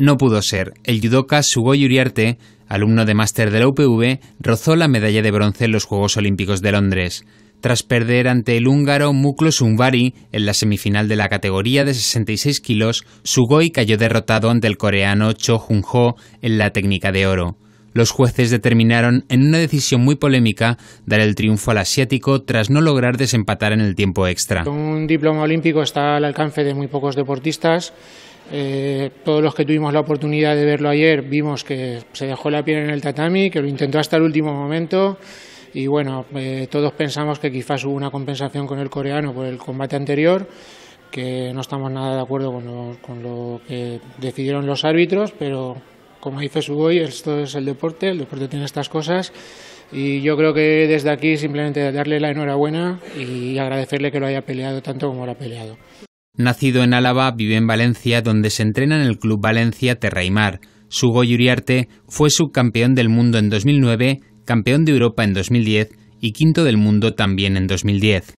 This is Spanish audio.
No pudo ser. El judoka Sugoi Uriarte, alumno de máster de la UPV, rozó la medalla de bronce en los Juegos Olímpicos de Londres, tras perder ante el húngaro Muklos sumbari en la semifinal de la categoría de 66 kilos, Sugoi cayó derrotado ante el coreano Cho Jung-ho en la técnica de oro los jueces determinaron, en una decisión muy polémica, dar el triunfo al asiático tras no lograr desempatar en el tiempo extra. Un diploma olímpico está al alcance de muy pocos deportistas eh, todos los que tuvimos la oportunidad de verlo ayer vimos que se dejó la piel en el tatami, que lo intentó hasta el último momento y bueno, eh, todos pensamos que quizás hubo una compensación con el coreano por el combate anterior, que no estamos nada de acuerdo con lo, con lo que decidieron los árbitros, pero como dice Suboy, esto es el deporte, el deporte tiene estas cosas y yo creo que desde aquí simplemente darle la enhorabuena y agradecerle que lo haya peleado tanto como lo ha peleado. Nacido en Álava, vive en Valencia, donde se entrena en el Club Valencia Terra y Mar. Uriarte fue subcampeón del mundo en 2009, campeón de Europa en 2010 y quinto del mundo también en 2010.